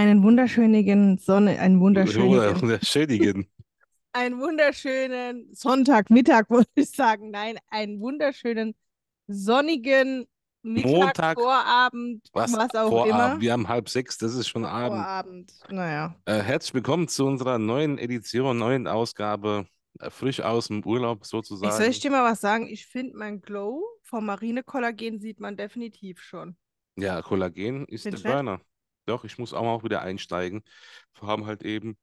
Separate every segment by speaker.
Speaker 1: einen wunderschönen Sonne, einen wunderschönen,
Speaker 2: wunderschönen.
Speaker 1: einen wunderschönen Sonntagmittag, wollte ich sagen. Nein, einen wunderschönen sonnigen Mittag, Montag, Vorabend, was, was auch Vorabend. immer. Wir
Speaker 2: haben halb sechs, das ist schon Abend.
Speaker 1: Vorabend, naja.
Speaker 2: Äh, herzlich willkommen zu unserer neuen Edition, neuen Ausgabe, äh, frisch aus dem Urlaub sozusagen. Ich soll ich dir
Speaker 1: mal was sagen? Ich finde, mein Glow vom Marine-Kollagen sieht man definitiv schon.
Speaker 2: Ja, Kollagen ist der Burner doch, ich muss auch mal wieder einsteigen. Vor allem halt eben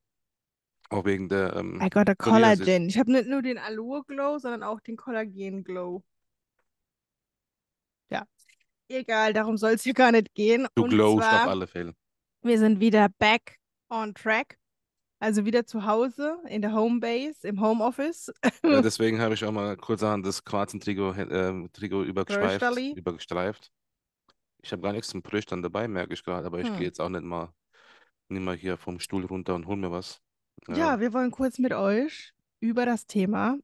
Speaker 2: auch wegen der. Ähm, I got a Collagen.
Speaker 1: Ich habe nicht nur den Aloe Glow, sondern auch den Kollagen Glow. Ja. Egal, darum soll es hier gar nicht gehen. Du glowst auf alle Fälle. Wir sind wieder back on track. Also wieder zu Hause, in der Homebase, im Homeoffice.
Speaker 2: ja, deswegen habe ich auch mal kurz an das Quarzen-Trikot äh, Übergestreift. Ich habe gar nichts zum Frühstück dabei, merke ich gerade, aber ich Hm. gehe jetzt auch nicht mal, nicht mal hier vom Stuhl runter und hol mir was. Ja, Ja,
Speaker 1: wir wollen kurz mit euch über das Thema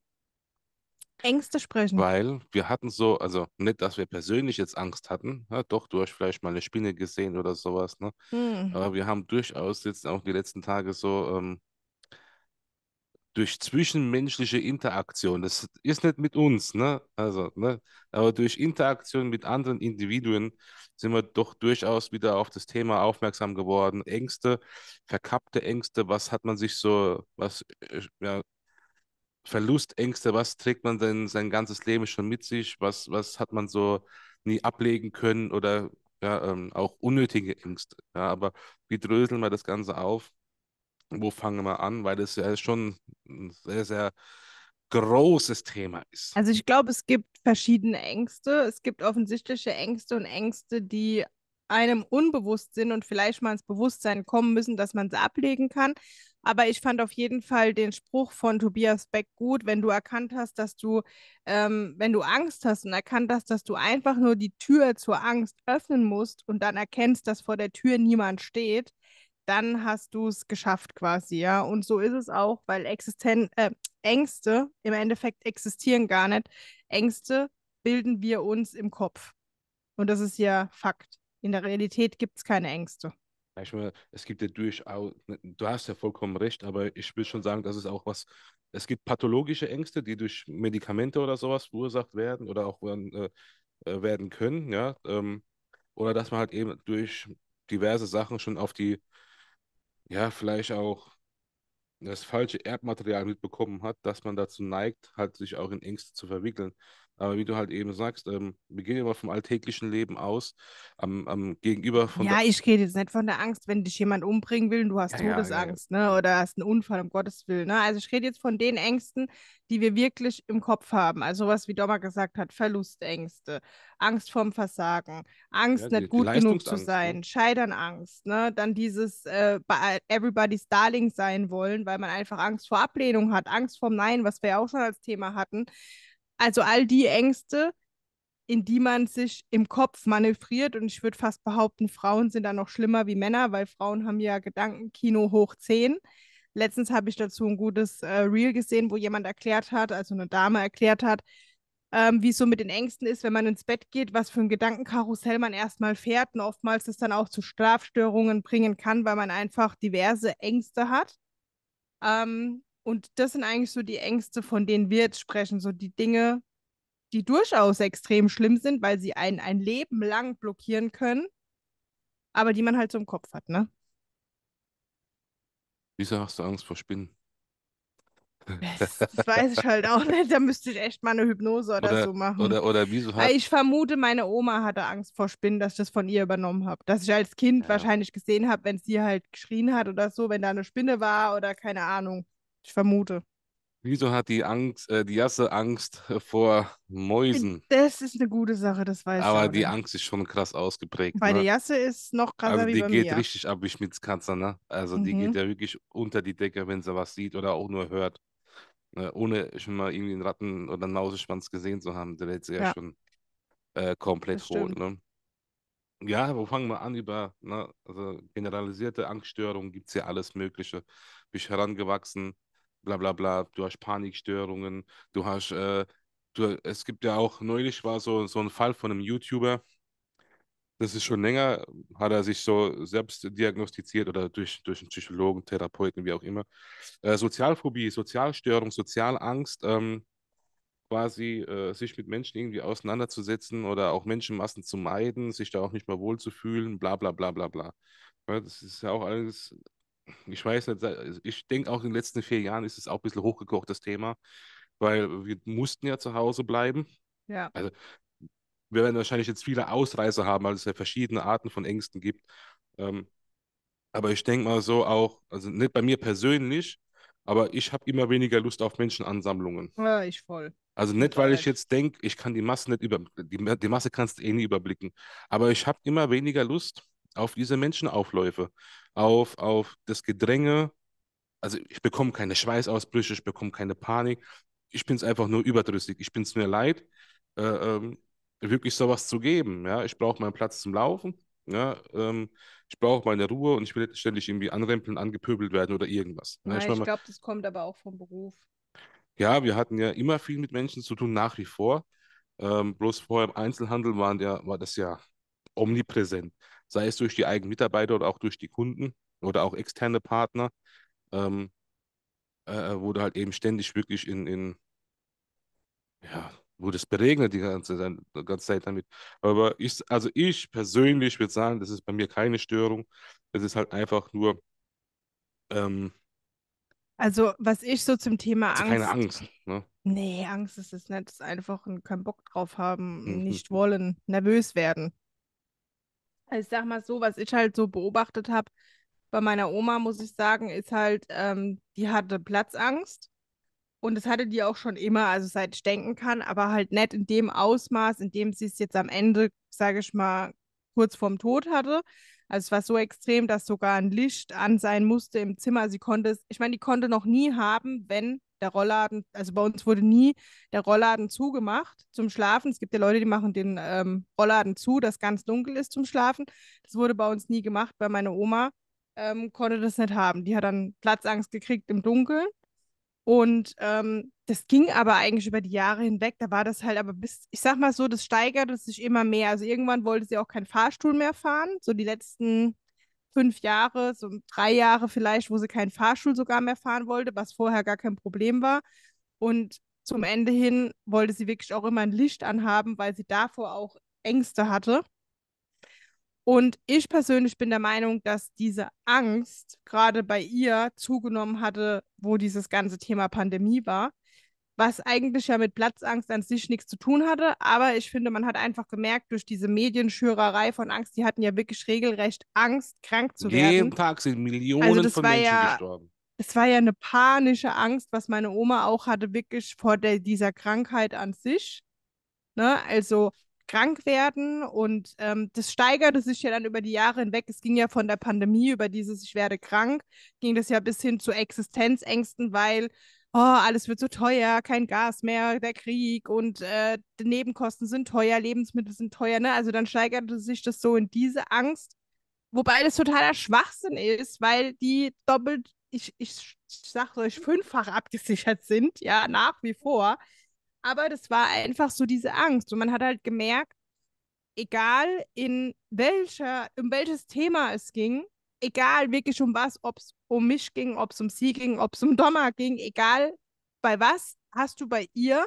Speaker 1: Ängste sprechen.
Speaker 2: weil wir hatten so, also nicht, dass wir persönlich jetzt Angst hatten, ja, ne? doch, du hast vielleicht mal eine Spinne gesehen oder sowas, ne? Hm. Aber wir haben durchaus jetzt auch die letzten Tage so ähm, durch zwischenmenschliche Interaktion, das ist nicht mit uns, ne? Also, ne? aber durch Interaktion mit anderen Individuen sind wir doch durchaus wieder auf das Thema aufmerksam geworden. Ängste, verkappte Ängste, was hat man sich so, was, äh, ja, Verlustängste, was trägt man denn sein ganzes Leben schon mit sich, was, was hat man so nie ablegen können oder ja, ähm, auch unnötige Ängste. Ja, aber wie dröseln wir das Ganze auf? wo fangen wir an, weil das ja schon ein sehr, sehr großes Thema ist.
Speaker 1: Also ich glaube, es gibt verschiedene Ängste. Es gibt offensichtliche Ängste und Ängste, die einem unbewusst sind und vielleicht mal ins Bewusstsein kommen müssen, dass man sie ablegen kann. Aber ich fand auf jeden Fall den Spruch von Tobias Beck gut, wenn du erkannt hast, dass du, ähm, wenn du Angst hast und erkannt hast, dass du einfach nur die Tür zur Angst öffnen musst und dann erkennst, dass vor der Tür niemand steht, dann hast du es geschafft quasi, ja. Und so ist es auch, weil Existen äh, Ängste im Endeffekt existieren gar nicht. Ängste bilden wir uns im Kopf. Und das ist ja Fakt. In der Realität gibt es keine Ängste.
Speaker 2: Ich meine, es gibt ja durchaus, ne, du hast ja vollkommen recht, aber ich will schon sagen, das ist auch was, es gibt pathologische Ängste, die durch Medikamente oder sowas verursacht werden oder auch äh, äh, werden können, ja. Ähm, oder dass man halt eben durch diverse Sachen schon auf die ja, vielleicht auch das falsche Erbmaterial mitbekommen hat, dass man dazu neigt, halt sich auch in Ängste zu verwickeln. Aber wie du halt eben sagst, ähm, wir gehen immer vom alltäglichen Leben aus, am, am Gegenüber von. Ja, ich
Speaker 1: gehe jetzt nicht von der Angst, wenn dich jemand umbringen will und du hast ja, Todesangst, ja, ja. ne? Oder hast einen Unfall, um Gottes Willen. Ne? Also ich rede jetzt von den Ängsten, die wir wirklich im Kopf haben. Also was wie Dommer gesagt hat, Verlustängste, Angst vorm Versagen, Angst, die, nicht gut genug zu ne? sein, ne? Scheiternangst, ne? Dann dieses äh, Everybody's Darling sein wollen, weil man einfach Angst vor Ablehnung hat, Angst vorm Nein, was wir ja auch schon als Thema hatten. Also all die Ängste, in die man sich im Kopf manövriert. Und ich würde fast behaupten, Frauen sind da noch schlimmer wie Männer, weil Frauen haben ja Gedankenkino hoch 10. Letztens habe ich dazu ein gutes äh, Reel gesehen, wo jemand erklärt hat, also eine Dame erklärt hat, ähm, wie es so mit den Ängsten ist, wenn man ins Bett geht, was für ein Gedankenkarussell man erstmal fährt und oftmals das dann auch zu Schlafstörungen bringen kann, weil man einfach diverse Ängste hat. Ähm, und das sind eigentlich so die Ängste, von denen wir jetzt sprechen, so die Dinge, die durchaus extrem schlimm sind, weil sie einen ein Leben lang blockieren können, aber die man halt so im Kopf hat, ne?
Speaker 2: Wieso hast du Angst vor Spinnen? Das, weiß ich halt auch
Speaker 1: nicht. Da müsste ich echt mal eine Hypnose oder, oder so machen. Oder, oder wieso hat... Ich vermute, meine Oma hatte Angst vor Spinnen, dass ich das von ihr übernommen habe. Dass ich als Kind ja. wahrscheinlich gesehen habe, wenn sie halt geschrien hat oder so, wenn da eine Spinne war oder keine Ahnung. Ich vermute.
Speaker 2: Wieso hat die Angst, äh, die Jasse Angst äh, vor Mäusen?
Speaker 1: Das ist eine gute Sache, das weiß ich. Aber die
Speaker 2: Angst ist schon krass ausgeprägt. Bei ne? der Jasse
Speaker 1: ist noch krasser also wie bei mir. Die geht richtig
Speaker 2: ab wie Schmitzkatze, ne? Also mhm. die geht ja wirklich unter die Decke, wenn sie was sieht oder auch nur hört. Ne? Ohne schon mal irgendwie einen Ratten oder einen Mauseschwanz gesehen zu haben, der lädt sie ja, ja schon äh, komplett rot, ne? Ja, wo fangen wir an über ne? also generalisierte Angststörungen, gibt es ja alles Mögliche. Bin ich herangewachsen bla bla bla, du hast Panikstörungen, du hast, äh, du, es gibt ja auch, neulich war so, so ein Fall von einem YouTuber, das ist schon länger, hat er sich so selbst diagnostiziert oder durch, durch einen Psychologen, Therapeuten, wie auch immer. Äh, Sozialphobie, Sozialstörung, Sozialangst, ähm, quasi äh, sich mit Menschen irgendwie auseinanderzusetzen oder auch Menschenmassen zu meiden, sich da auch nicht mehr wohlzufühlen, bla bla bla bla bla. Ja, das ist ja auch alles ich weiß nicht, äh, ich denke auch in den letzten vier Jahren ist es auch ein bisschen hochgekocht, das Thema, weil wir mussten ja zu Hause bleiben. Ja. Also wir werden wahrscheinlich jetzt viele Ausreißer haben, weil es ja verschiedene Arten von Ängsten gibt. Ähm, aber ich denke mal so auch, also nicht bei mir persönlich, aber ich habe immer weniger Lust auf Menschenansammlungen.
Speaker 1: Ja, ich voll.
Speaker 2: Also nicht, weil ich jetzt denke, ich kann die Masse nicht über, die, die Masse kannst du eh nie überblicken. Aber ich habe immer weniger Lust, auf diese Menschenaufläufe, auf, auf das Gedränge. Also ich bekomme keine Schweißausbrüche, ich bekomme keine Panik. Ich bin es einfach nur überdrüssig. Ich bin es mir leid, äh, ähm, wirklich sowas zu geben. Ja? Ich brauche meinen Platz zum Laufen. Ja? Ähm, ich brauche meine Ruhe und ich will nicht ständig irgendwie anrempeln, angepöbelt werden oder irgendwas. Nein, ich, ich glaube,
Speaker 1: das kommt aber auch vom Beruf.
Speaker 2: Ja, wir hatten ja immer viel mit Menschen zu tun, nach wie vor. Ähm, bloß vorher im Einzelhandel waren ja, war das ja omnipräsent sei es durch die eigenen Mitarbeiter oder auch durch die Kunden oder auch externe Partner, ähm, äh, äh wo du halt eben ständig wirklich in, in ja, wo das beregnet die ganze, die ganze Zeit damit. Aber ich, also ich persönlich würde sagen, das ist bei mir keine Störung. Es ist halt einfach nur. Ähm,
Speaker 1: also, was ich so zum Thema also Angst. Keine Angst, ne? Nee, Angst ist es nicht. Es ist einfach ein kein Bock drauf haben, mhm. nicht wollen, nervös werden ich sag mal so, was ich halt so beobachtet habe, bei meiner Oma, muss ich sagen, ist halt, ähm, die hatte Platzangst. Und das hatte die auch schon immer, also seit ich denken kann, aber halt nicht in dem Ausmaß, in dem sie es jetzt am Ende, sage ich mal, kurz vorm Tod hatte. Also es war so extrem, dass sogar ein Licht an sein musste im Zimmer. Sie konnte es, ich meine, die konnte noch nie haben, wenn der Rollladen, also bei uns wurde nie der Rollladen zugemacht zum Schlafen. Es gibt ja Leute, die machen den ähm, Rollladen zu, dass ganz dunkel ist zum Schlafen. Das wurde bei uns nie gemacht, weil meine Oma ähm, konnte das nicht haben. Die hat dann Platzangst gekriegt im Dunkeln. Und ähm, das ging aber eigentlich über die Jahre hinweg. Da war das halt aber bis, ich sag mal so, das steigerte sich immer mehr. Also irgendwann wollte sie auch keinen Fahrstuhl mehr fahren. So die letzten fünf Jahre, so drei Jahre vielleicht, wo sie keinen Fahrstuhl sogar mehr fahren wollte, was vorher gar kein Problem war. Und zum Ende hin wollte sie wirklich auch immer ein Licht anhaben, weil sie davor auch Ängste hatte. Und ich persönlich bin der Meinung, dass diese Angst gerade bei ihr zugenommen hatte, wo dieses ganze Thema Pandemie war was eigentlich ja mit Platzangst an sich nichts zu tun hatte. Aber ich finde, man hat einfach gemerkt, durch diese Medienschürerei von Angst, die hatten ja wirklich regelrecht Angst, krank zu werden. Jeden
Speaker 2: Tag sind Millionen also von Menschen ja, gestorben.
Speaker 1: Es war ja eine panische Angst, was meine Oma auch hatte, wirklich vor der, dieser Krankheit an sich. Ne? Also krank werden und ähm, das steigerte sich ja dann über die Jahre hinweg. Es ging ja von der Pandemie über dieses Ich werde krank, ging das ja bis hin zu Existenzängsten, weil oh, alles wird so teuer, kein Gas mehr, der Krieg und äh, Nebenkosten sind teuer, Lebensmittel sind teuer, ne? Also dann steigerte sich das so in diese Angst. Wobei das totaler Schwachsinn ist, weil die doppelt, ich, ich, ich sage euch, fünffach abgesichert sind, ja, nach wie vor. Aber das war einfach so diese Angst. Und man hat halt gemerkt, egal in welcher, um welches Thema es ging, egal wirklich um was, ob es um mich ging, ob es um sie ging, ob es um Dommer ging, egal bei was, hast du bei ihr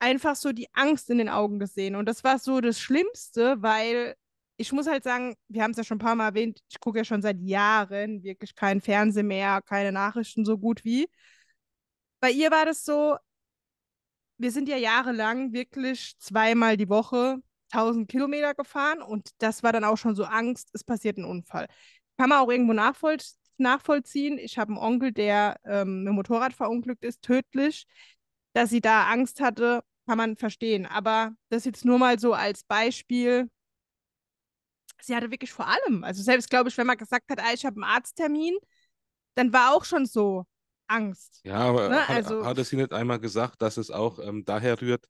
Speaker 1: einfach so die Angst in den Augen gesehen. Und das war so das Schlimmste, weil ich muss halt sagen, wir haben es ja schon ein paar Mal erwähnt, ich gucke ja schon seit Jahren wirklich keinen Fernsehen mehr, keine Nachrichten so gut wie. Bei ihr war das so, wir sind ja jahrelang wirklich zweimal die Woche 1000 Kilometer gefahren und das war dann auch schon so Angst, es passiert ein Unfall kann man auch irgendwo nachvoll nachvollziehen. Ich habe einen Onkel, der ähm, mit dem Motorrad verunglückt ist, tödlich. Dass sie da Angst hatte, kann man verstehen. Aber das jetzt nur mal so als Beispiel. Sie hatte wirklich vor allem, also selbst glaube ich, wenn man gesagt hat, ah, ich habe einen Arzttermin, dann war auch schon so Angst. Ja, aber ne? hat, also, hatte
Speaker 2: sie nicht einmal gesagt, dass es auch ähm, daher rührt,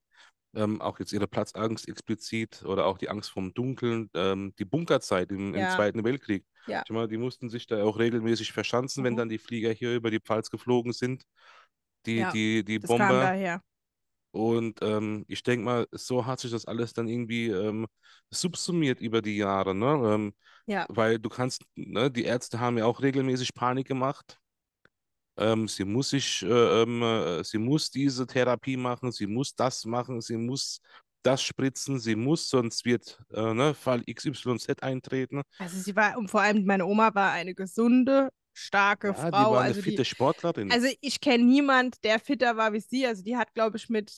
Speaker 2: ähm, auch jetzt ihre Platzangst explizit oder auch die Angst vom Dunkeln, ähm, die Bunkerzeit im, ja. im Zweiten Weltkrieg, ja. Ich meine, die mussten sich da auch regelmäßig verschanzen, mhm. wenn dann die Flieger hier über die Pfalz geflogen sind. Die, ja, die, die Bomber. Und ähm, ich denke mal, so hat sich das alles dann irgendwie ähm, subsumiert über die Jahre, ne? Ähm, ja. Weil du kannst, ne, die Ärzte haben ja auch regelmäßig Panik gemacht. Ähm, sie muss sich, äh, ähm, äh, sie muss diese Therapie machen, sie muss das machen, sie muss das spritzen, sie muss, sonst wird äh, ne, Fall XYZ eintreten.
Speaker 1: Also sie war, und vor allem meine Oma war eine gesunde, starke ja, Frau. Die war eine also fitte die,
Speaker 2: Sportlerin. Also
Speaker 1: ich kenne niemanden, der fitter war wie sie. Also die hat, glaube ich, mit,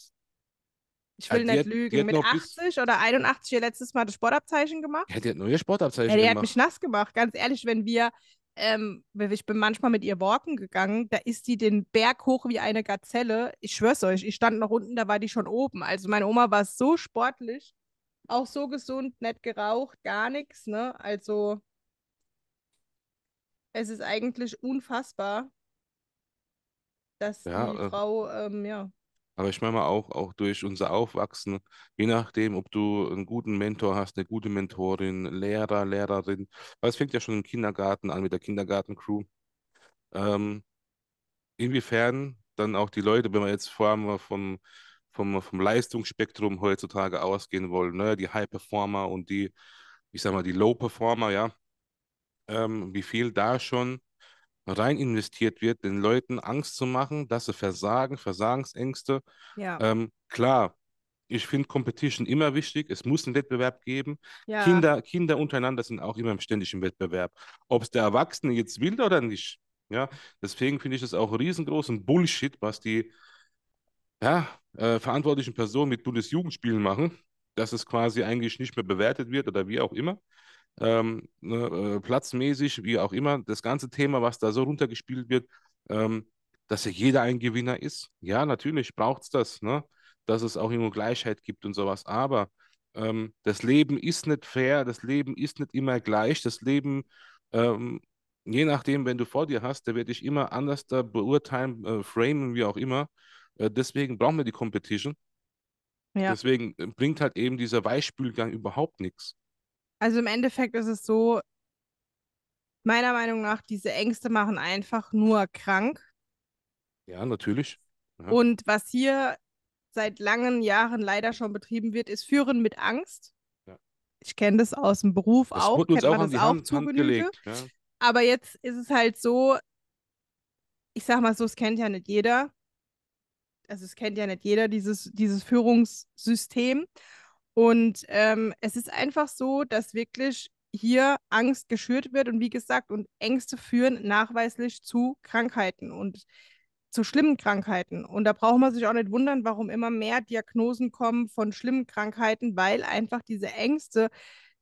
Speaker 2: ich will ja, nicht hat, lügen, mit 80 oder 81
Speaker 1: ihr letztes Mal das Sportabzeichen gemacht. Ja,
Speaker 2: die hat neue Sportabzeichen ja, die gemacht. Die hat mich
Speaker 1: nass gemacht, ganz ehrlich, wenn wir ähm, ich bin manchmal mit ihr walken gegangen, da ist die den Berg hoch wie eine Gazelle. Ich schwör's euch, ich stand noch unten, da war die schon oben. Also meine Oma war so sportlich, auch so gesund, nett geraucht, gar nichts, ne? Also es ist eigentlich unfassbar, dass ja, die äh, Frau, ähm, ja.
Speaker 2: Aber ich meine auch, auch durch unser Aufwachsen, je nachdem, ob du einen guten Mentor hast, eine gute Mentorin, Lehrer, Lehrerin, weil es fängt ja schon im Kindergarten an mit der Kindergartencrew. Ähm, inwiefern dann auch die Leute, wenn wir jetzt vor allem vom, vom, vom Leistungsspektrum heutzutage ausgehen wollen, ne? die High Performer und die, ich sag mal, die Low Performer, ja, ähm, wie viel da schon rein investiert wird, den Leuten Angst zu machen, dass sie versagen, Versagensängste. Ja. Ähm, klar, ich finde Competition immer wichtig. Es muss einen Wettbewerb geben. Ja. Kinder, Kinder untereinander sind auch immer ständig im Wettbewerb. Ob es der Erwachsene jetzt will oder nicht. Ja, deswegen finde ich es auch riesengroßen Bullshit, was die ja, äh, verantwortlichen Personen mit Bundesjugendspielen machen, dass es quasi eigentlich nicht mehr bewertet wird oder wie auch immer ähm, ne, äh, platzmäßig, wie auch immer, das ganze Thema, was da so runtergespielt wird, ähm, dass ja jeder ein Gewinner ist. Ja, natürlich braucht es das, ne? dass es auch irgendwo Gleichheit gibt und sowas. Aber ähm, das Leben ist nicht fair, das Leben ist nicht immer gleich, das Leben ähm, je nachdem, wenn du vor dir hast, der wird dich immer anders da beurteilen, äh, framen, wie auch immer. Äh, deswegen brauchen wir die Competition. Ja. Deswegen äh, bringt halt eben dieser Weichspülgang überhaupt nichts.
Speaker 1: Also im Endeffekt ist es so, meiner Meinung nach, diese Ängste machen einfach nur krank.
Speaker 2: Ja, natürlich. Ja. Und
Speaker 1: was hier seit langen Jahren leider schon betrieben wird, ist Führen mit Angst. Ja. Ich kenne das aus dem Beruf das auch. Kennt uns auch man das auch Hand, Hand gelegt, ja. Aber jetzt ist es halt so, ich sag mal so, es kennt ja nicht jeder. Also es kennt ja nicht jeder, dieses, dieses Führungssystem. Und ähm, es ist einfach so, dass wirklich hier Angst geschürt wird und wie gesagt, und Ängste führen nachweislich zu Krankheiten und zu schlimmen Krankheiten. Und da braucht man sich auch nicht wundern, warum immer mehr Diagnosen kommen von schlimmen Krankheiten, weil einfach diese Ängste,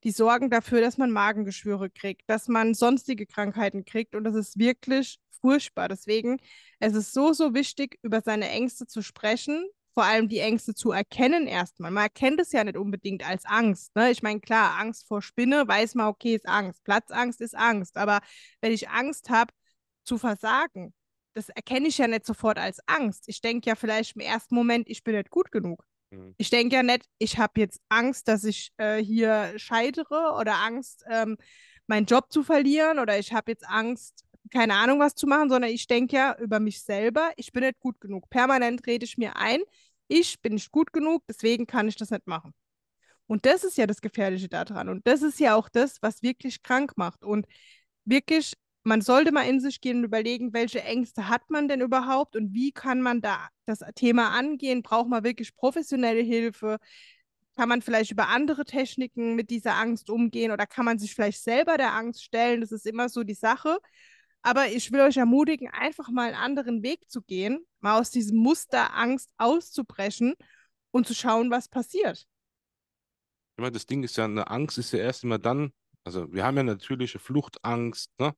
Speaker 1: die sorgen dafür, dass man Magengeschwüre kriegt, dass man sonstige Krankheiten kriegt. Und das ist wirklich furchtbar. Deswegen es ist es so, so wichtig, über seine Ängste zu sprechen, vor allem die Ängste zu erkennen erstmal. Man erkennt es ja nicht unbedingt als Angst. Ne? Ich meine, klar, Angst vor Spinne weiß man, okay, ist Angst. Platzangst ist Angst. Aber wenn ich Angst habe zu versagen, das erkenne ich ja nicht sofort als Angst. Ich denke ja vielleicht im ersten Moment, ich bin nicht gut genug. Mhm. Ich denke ja nicht, ich habe jetzt Angst, dass ich äh, hier scheitere oder Angst, ähm, meinen Job zu verlieren oder ich habe jetzt Angst, keine Ahnung was zu machen, sondern ich denke ja über mich selber, ich bin nicht gut genug. Permanent rede ich mir ein, ich bin nicht gut genug, deswegen kann ich das nicht machen. Und das ist ja das Gefährliche daran. Und das ist ja auch das, was wirklich krank macht. Und wirklich, man sollte mal in sich gehen und überlegen, welche Ängste hat man denn überhaupt und wie kann man da das Thema angehen? Braucht man wirklich professionelle Hilfe? Kann man vielleicht über andere Techniken mit dieser Angst umgehen oder kann man sich vielleicht selber der Angst stellen? Das ist immer so die Sache. Aber ich will euch ermutigen, einfach mal einen anderen Weg zu gehen, mal aus diesem Muster Angst auszubrechen und zu schauen, was passiert.
Speaker 2: Ich meine, das Ding ist ja, eine Angst ist ja erst immer dann, also wir haben ja natürliche Fluchtangst ne?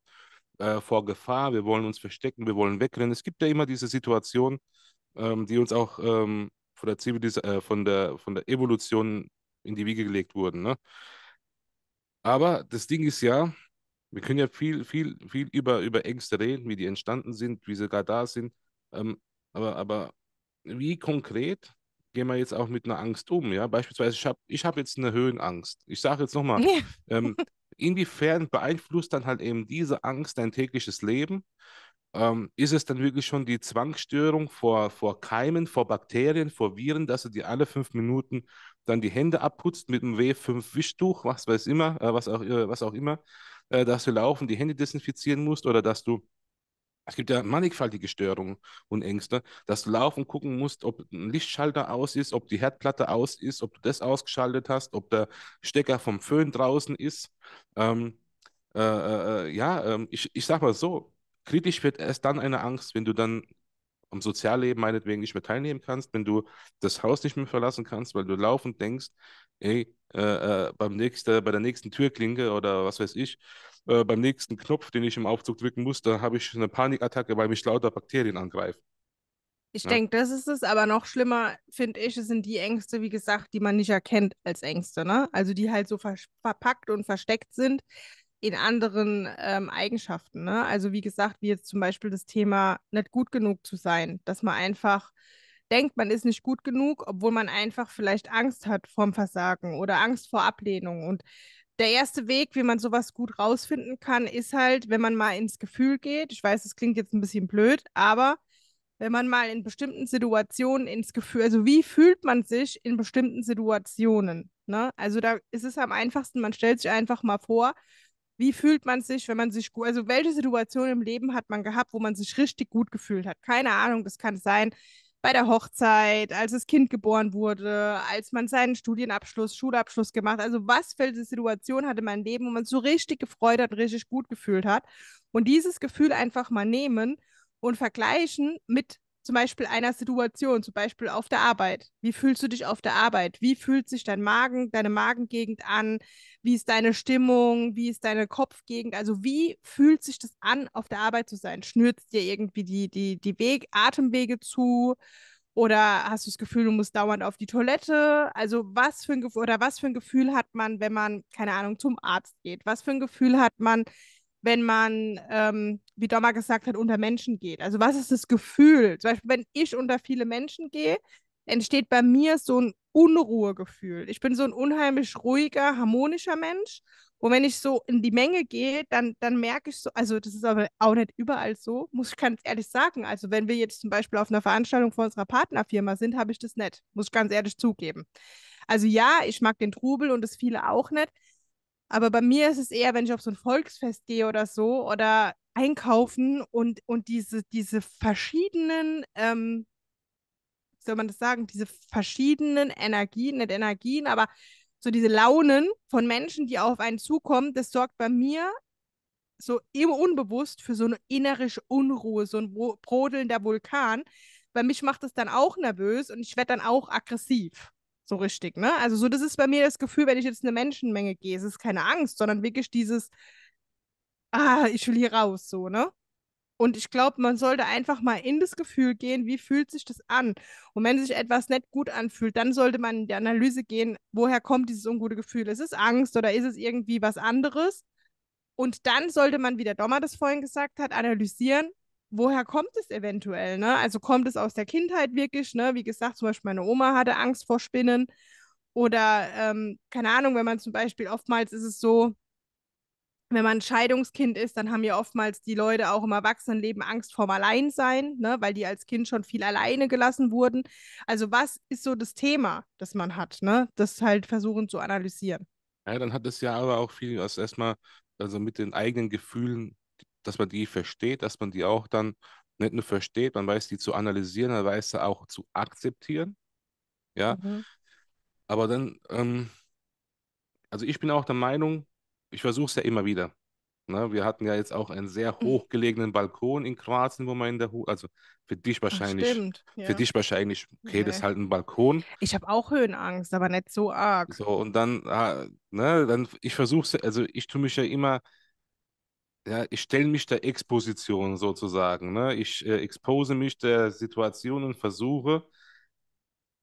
Speaker 2: äh, vor Gefahr, wir wollen uns verstecken, wir wollen wegrennen. Es gibt ja immer diese Situation, ähm, die uns auch ähm, von, der äh, von, der, von der Evolution in die Wiege gelegt wurden. Ne? Aber das Ding ist ja, wir können ja viel, viel, viel über, über Ängste reden, wie die entstanden sind, wie sie gar da sind. Ähm, aber, aber wie konkret gehen wir jetzt auch mit einer Angst um? Ja, beispielsweise, ich habe ich hab jetzt eine Höhenangst. Ich sage jetzt nochmal, ähm, inwiefern beeinflusst dann halt eben diese Angst dein tägliches Leben? Ähm, ist es dann wirklich schon die Zwangsstörung vor, vor Keimen, vor Bakterien, vor Viren, dass du dir alle fünf Minuten dann die Hände abputzt mit einem W5-Wischtuch, was weiß immer, äh, was, auch, äh, was auch immer? äh, dass du laufen die Hände desinfizieren musst oder dass du es gibt ja mannigfaltige Störungen und Ängste, dass du laufen gucken musst, ob ein Lichtschalter aus ist, ob die Herdplatte aus ist, ob du das ausgeschaltet hast, ob der Stecker vom Föhn draußen ist. Ähm, äh, äh, äh ja, äh, ich, ich sag mal so, kritisch wird erst dann eine Angst, wenn du dann am Sozialleben meinetwegen nicht mehr teilnehmen kannst, wenn du das Haus nicht mehr verlassen kannst, weil du laufend denkst, hey, äh, äh, beim nächsten, bei der nächsten Türklinke oder was weiß ich, äh, beim nächsten Knopf, den ich im Aufzug drücken muss, da habe ich eine Panikattacke, weil mich lauter Bakterien angreifen.
Speaker 1: Ich ja. denke, das ist es, aber noch schlimmer, finde ich, es sind die Ängste, wie gesagt, die man nicht erkennt als Ängste, ne? Also die halt so ver verpackt und versteckt sind in anderen ähm, Eigenschaften, ne? Also wie gesagt, wie jetzt zum Beispiel das Thema nicht gut genug zu sein, dass man einfach denkt, man ist nicht gut genug, obwohl man einfach vielleicht Angst hat vorm Versagen oder Angst vor Ablehnung. Und der erste Weg, wie man sowas gut rausfinden kann, ist halt, wenn man mal ins Gefühl geht. Ich weiß, es klingt jetzt ein bisschen blöd, aber wenn man mal in bestimmten Situationen ins Gefühl, also wie fühlt man sich in bestimmten Situationen? Ne? Also da ist es am einfachsten, man stellt sich einfach mal vor, wie fühlt man sich, wenn man sich gut, also welche Situation im Leben hat man gehabt, wo man sich richtig gut gefühlt hat? Keine Ahnung, das kann sein, bei der Hochzeit, als das Kind geboren wurde, als man seinen Studienabschluss, Schulabschluss gemacht. Also was für eine Situation hatte mein Leben, wo man so richtig gefreut hat, richtig gut gefühlt hat. Und dieses Gefühl einfach mal nehmen und vergleichen mit zum Beispiel einer Situation, zum Beispiel auf der Arbeit. Wie fühlst du dich auf der Arbeit? Wie fühlt sich dein Magen, deine Magengegend an? Wie ist deine Stimmung? Wie ist deine Kopfgegend? Also wie fühlt sich das an, auf der Arbeit zu sein? Schnürt dir irgendwie die, die, die Weg, Atemwege zu? Oder hast du das Gefühl, du musst dauernd auf die Toilette? Also was für ein Gefühl oder was für ein Gefühl hat man, wenn man keine Ahnung zum Arzt geht? Was für ein Gefühl hat man, wenn man, ähm, wie Doma gesagt hat, unter Menschen geht. Also was ist das Gefühl? Zum Beispiel, wenn ich unter viele Menschen gehe, entsteht bei mir so ein Unruhegefühl. Ich bin so ein unheimlich ruhiger, harmonischer Mensch. Und wenn ich so in die Menge gehe, dann, dann merke ich so, also das ist aber auch nicht überall so, muss ich ganz ehrlich sagen. Also wenn wir jetzt zum Beispiel auf einer Veranstaltung von unserer Partnerfirma sind, habe ich das nicht, muss ich ganz ehrlich zugeben. Also ja, ich mag den Trubel und das viele auch nicht, aber bei mir ist es eher, wenn ich auf so ein Volksfest gehe oder so oder einkaufen und, und diese, diese verschiedenen, ähm, soll man das sagen, diese verschiedenen Energien, nicht Energien, aber so diese Launen von Menschen, die auf einen zukommen, das sorgt bei mir so immer unbewusst für so eine innerische Unruhe, so ein brodelnder Vulkan. Bei mich macht das dann auch nervös und ich werde dann auch aggressiv. So richtig, ne? Also so, das ist bei mir das Gefühl, wenn ich jetzt eine Menschenmenge gehe, es ist keine Angst, sondern wirklich dieses, ah, ich will hier raus, so, ne? Und ich glaube, man sollte einfach mal in das Gefühl gehen, wie fühlt sich das an? Und wenn sich etwas nicht gut anfühlt, dann sollte man in die Analyse gehen, woher kommt dieses ungute Gefühl? Ist es Angst oder ist es irgendwie was anderes? Und dann sollte man, wie der Dommer das vorhin gesagt hat, analysieren, woher kommt es eventuell? Ne? Also kommt es aus der Kindheit wirklich? Ne? Wie gesagt, zum Beispiel meine Oma hatte Angst vor Spinnen. Oder ähm, keine Ahnung, wenn man zum Beispiel oftmals ist es so, wenn man ein Scheidungskind ist, dann haben ja oftmals die Leute auch im Erwachsenenleben Angst vorm Alleinsein, ne? weil die als Kind schon viel alleine gelassen wurden. Also was ist so das Thema, das man hat? Ne? Das halt versuchen zu analysieren.
Speaker 2: Ja, dann hat es ja aber auch viel, also erstmal also mit den eigenen Gefühlen dass man die versteht, dass man die auch dann nicht nur versteht, man weiß die zu analysieren, man weiß sie auch zu akzeptieren. Ja. Mhm. Aber dann, ähm, also ich bin auch der Meinung, ich versuche es ja immer wieder. Ne? Wir hatten ja jetzt auch einen sehr hm. hochgelegenen Balkon in Kroatien, wo man in der Ho also für dich wahrscheinlich, stimmt, ja. für dich wahrscheinlich, okay, nee. das ist halt ein Balkon. Ich habe auch Höhenangst, aber nicht so arg. So, und dann, ah, ne, dann, ich versuche es, also ich tue mich ja immer ja, ich stelle mich der Exposition sozusagen. Ne? Ich äh, expose mich der Situation und versuche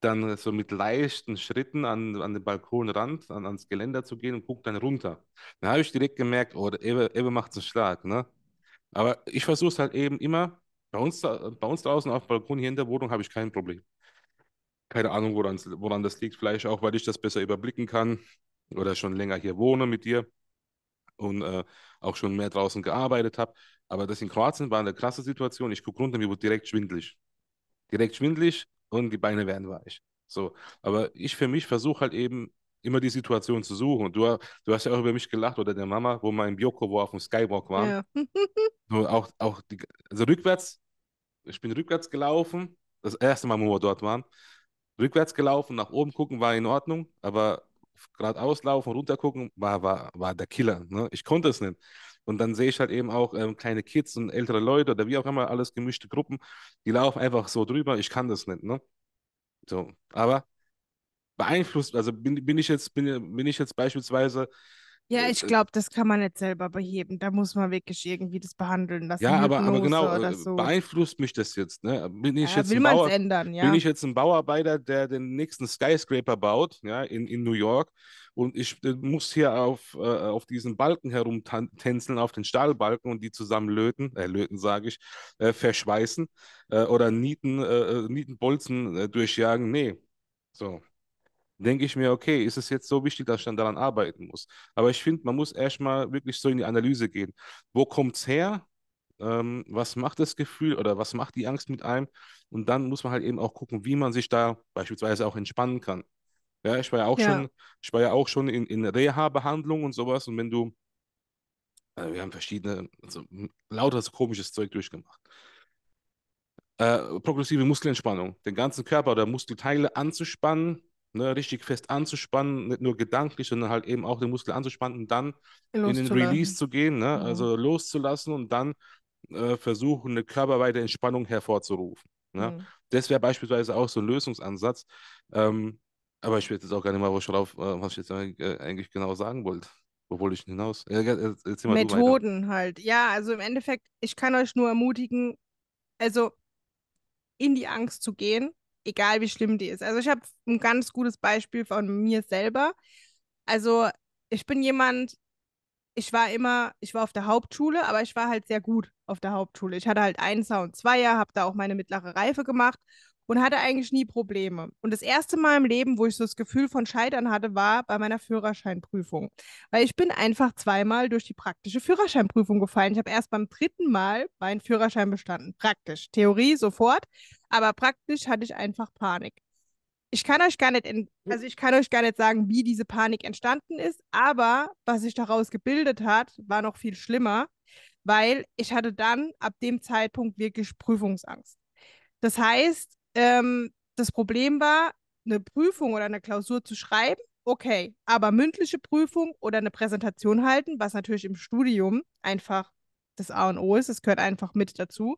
Speaker 2: dann äh, so mit leichten Schritten an, an den Balkonrand, an, ans Geländer zu gehen und gucke dann runter. Dann habe ich direkt gemerkt, oh, Ewe, macht einen Schlag. Ne? Aber ich versuche es halt eben immer. Bei uns, bei uns draußen auf dem Balkon hier in der Wohnung habe ich kein Problem. Keine Ahnung, woran, woran das liegt. Vielleicht auch, weil ich das besser überblicken kann oder schon länger hier wohne mit dir und äh, auch schon mehr draußen gearbeitet habe. Aber das in Kroatien war eine krasse Situation. Ich gucke runter, mir wurde direkt schwindlig, Direkt schwindlig und die Beine werden weich. So, aber ich für mich versuche halt eben immer die Situation zu suchen. Und du, du hast ja auch über mich gelacht oder der Mama, wo mein Bioko Biokobo auf dem Skywalk war. Ja. so, auch, auch die, also rückwärts, ich bin rückwärts gelaufen, das erste Mal, wo wir dort waren. Rückwärts gelaufen, nach oben gucken war in Ordnung, aber geradeaus laufen, runtergucken, war, war, war der Killer. Ne? Ich konnte es nicht. Und dann sehe ich halt eben auch ähm, kleine Kids und ältere Leute oder wie auch immer, alles gemischte Gruppen, die laufen einfach so drüber, ich kann das nicht. Ne? So, aber beeinflusst, also bin, bin ich jetzt, bin, bin ich jetzt beispielsweise
Speaker 1: ja, äh, ich äh, glaube, das kann man nicht selber beheben. Da muss man wirklich irgendwie das behandeln lassen. Ja, aber, aber genau, äh, so. beeinflusst
Speaker 2: mich das jetzt. Ne? Bin ich ja, jetzt will man es ändern, ja. Bin ich jetzt ein Bauarbeiter, der den nächsten Skyscraper baut, ja, in, in New York und ich muss hier auf, äh, auf diesen Balken herumtänzeln, auf den Stahlbalken und die zusammen löten, äh, löten sage ich, äh, verschweißen oder Nieten, Nietenbolzen durchjagen. Nee, so denke ich mir, okay, ist es jetzt so wichtig, dass ich dann daran arbeiten muss? Aber ich finde, man muss erstmal wirklich so in die Analyse gehen. Wo kommt es her? Ähm, was macht das Gefühl oder was macht die Angst mit einem? Und dann muss man halt eben auch gucken, wie man sich da beispielsweise auch entspannen kann. Ja, ich war ja auch ja. schon, ich war ja auch schon in, in Reha-Behandlung und sowas. Und wenn du, also wir haben verschiedene, also lauter so komisches Zeug durchgemacht. Äh, progressive Muskelentspannung, den ganzen Körper oder Muskelteile anzuspannen, ne, richtig fest anzuspannen, nicht nur gedanklich, sondern halt eben auch den Muskel anzuspannen und dann in den Release zu gehen, ne? Mhm. also loszulassen und dann äh, versuchen, eine körperweite Entspannung hervorzurufen. Ne? Mhm. Das wäre beispielsweise auch so ein Lösungsansatz. Ähm, aber ich weiß jetzt auch gar nicht mal, wo ich drauf, äh, was ich jetzt äh, eigentlich genau sagen wollte. Wo wollte ich denn hinaus? Äh, Methoden
Speaker 1: halt. Ja, also im Endeffekt, ich kann euch nur ermutigen, also in die Angst zu gehen, egal wie schlimm die ist. Also ich habe ein ganz gutes Beispiel von mir selber. Also ich bin jemand, ich war immer, ich war auf der Hauptschule, aber ich war halt sehr gut auf der Hauptschule. Ich hatte halt Einser und Zweier, habe da auch meine mittlere Reife gemacht und hatte eigentlich nie Probleme. Und das erste Mal im Leben, wo ich so das Gefühl von Scheitern hatte, war bei meiner Führerscheinprüfung. Weil ich bin einfach zweimal durch die praktische Führerscheinprüfung gefallen. Ich habe erst beim dritten Mal meinen Führerschein bestanden. Praktisch. Theorie sofort aber praktisch hatte ich einfach Panik. Ich kann euch gar nicht, in, hm. also ich kann euch gar nicht sagen, wie diese Panik entstanden ist, aber was sich daraus gebildet hat, war noch viel schlimmer, weil ich hatte dann ab dem Zeitpunkt wirklich Prüfungsangst. Das heißt, ähm, das Problem war, eine Prüfung oder eine Klausur zu schreiben, okay, aber mündliche Prüfung oder eine Präsentation halten, was natürlich im Studium einfach das A und O ist, es gehört einfach mit dazu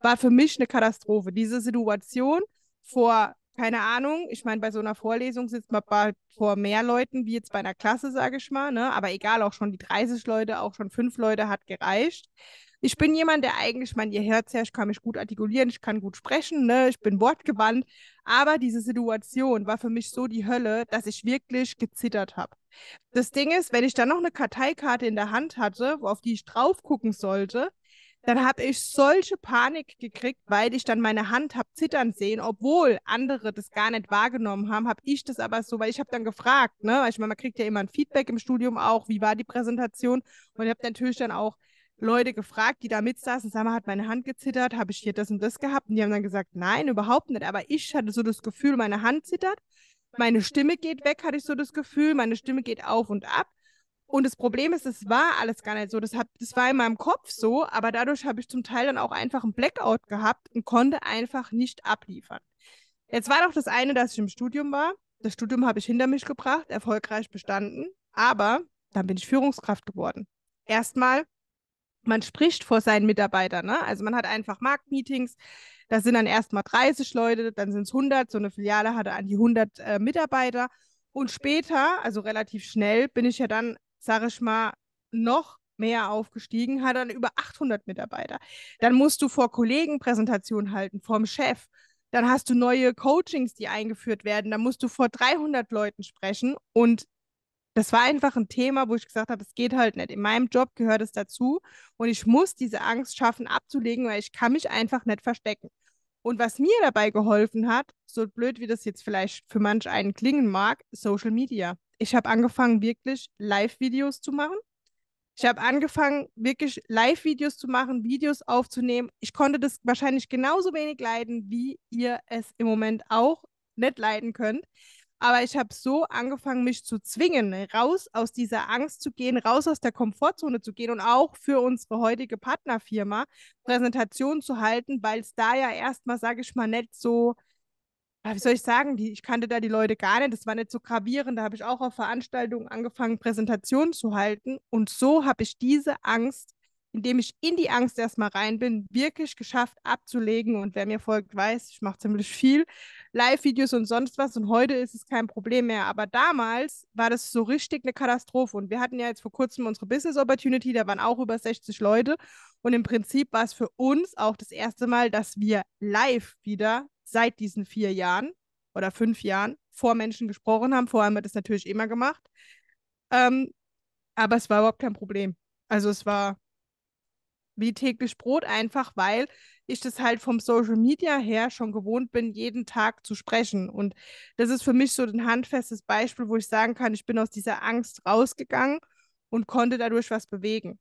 Speaker 1: war für mich eine Katastrophe. Diese Situation vor, keine Ahnung, ich meine, bei so einer Vorlesung sitzt man bei, vor mehr Leuten, wie jetzt bei einer Klasse, sage ich mal, ne? aber egal, auch schon die 30 Leute, auch schon fünf Leute hat gereicht. Ich bin jemand, der eigentlich, ich meine, ihr hört ja, ich kann mich gut artikulieren, ich kann gut sprechen, ne? ich bin wortgewandt, aber diese Situation war für mich so die Hölle, dass ich wirklich gezittert habe. Das Ding ist, wenn ich dann noch eine Karteikarte in der Hand hatte, auf die ich drauf gucken sollte, dann habe ich solche Panik gekriegt, weil ich dann meine Hand habe zittern sehen, obwohl andere das gar nicht wahrgenommen haben, habe ich das aber so, weil ich habe dann gefragt, ne, weil ich meine, man kriegt ja immer ein Feedback im Studium auch, wie war die Präsentation und ich habe natürlich dann auch Leute gefragt, die da mitsaßen, sag mal, hat meine Hand gezittert, habe ich hier das und das gehabt und die haben dann gesagt, nein, überhaupt nicht, aber ich hatte so das Gefühl, meine Hand zittert, meine Stimme geht weg, hatte ich so das Gefühl, meine Stimme geht auf und ab und das Problem ist, es war alles gar nicht so. Das, hab, das war in meinem Kopf so, aber dadurch habe ich zum Teil dann auch einfach einen Blackout gehabt und konnte einfach nicht abliefern. Jetzt war doch das eine, dass ich im Studium war. Das Studium habe ich hinter mich gebracht, erfolgreich bestanden. Aber dann bin ich Führungskraft geworden. Erstmal, man spricht vor seinen Mitarbeitern. Ne? Also man hat einfach Marktmeetings. Da sind dann erstmal 30 Leute, dann sind es 100. So eine Filiale hatte an die 100 äh, Mitarbeiter. Und später, also relativ schnell, bin ich ja dann sag ich mal, noch mehr aufgestiegen, hat dann über 800 Mitarbeiter. Dann musst du vor Kollegen Präsentationen halten, vorm Chef. Dann hast du neue Coachings, die eingeführt werden. Dann musst du vor 300 Leuten sprechen. Und das war einfach ein Thema, wo ich gesagt habe, das geht halt nicht. In meinem Job gehört es dazu. Und ich muss diese Angst schaffen abzulegen, weil ich kann mich einfach nicht verstecken. Und was mir dabei geholfen hat, so blöd wie das jetzt vielleicht für manch einen klingen mag, Social Media ich habe angefangen, wirklich Live-Videos zu machen. Ich habe angefangen, wirklich Live-Videos zu machen, Videos aufzunehmen. Ich konnte das wahrscheinlich genauso wenig leiden, wie ihr es im Moment auch nicht leiden könnt. Aber ich habe so angefangen, mich zu zwingen, raus aus dieser Angst zu gehen, raus aus der Komfortzone zu gehen und auch für unsere heutige Partnerfirma Präsentationen zu halten, weil es da ja erstmal, sage ich mal, nicht so Ah, wie soll ich sagen, die, ich kannte da die Leute gar nicht, das war nicht so gravierend. Da habe ich auch auf Veranstaltungen angefangen, Präsentationen zu halten. Und so habe ich diese Angst, indem ich in die Angst erstmal rein bin, wirklich geschafft abzulegen. Und wer mir folgt, weiß, ich mache ziemlich viel Live-Videos und sonst was. Und heute ist es kein Problem mehr. Aber damals war das so richtig eine Katastrophe. Und wir hatten ja jetzt vor kurzem unsere Business Opportunity, da waren auch über 60 Leute. Und im Prinzip war es für uns auch das erste Mal, dass wir live wieder seit diesen vier Jahren oder fünf Jahren vor Menschen gesprochen haben. Vor allem wir das natürlich immer gemacht. Ähm, aber es war überhaupt kein Problem. Also es war wie täglich Brot einfach, weil ich das halt vom Social Media her schon gewohnt bin, jeden Tag zu sprechen. Und das ist für mich so ein handfestes Beispiel, wo ich sagen kann, ich bin aus dieser Angst rausgegangen und konnte dadurch was bewegen.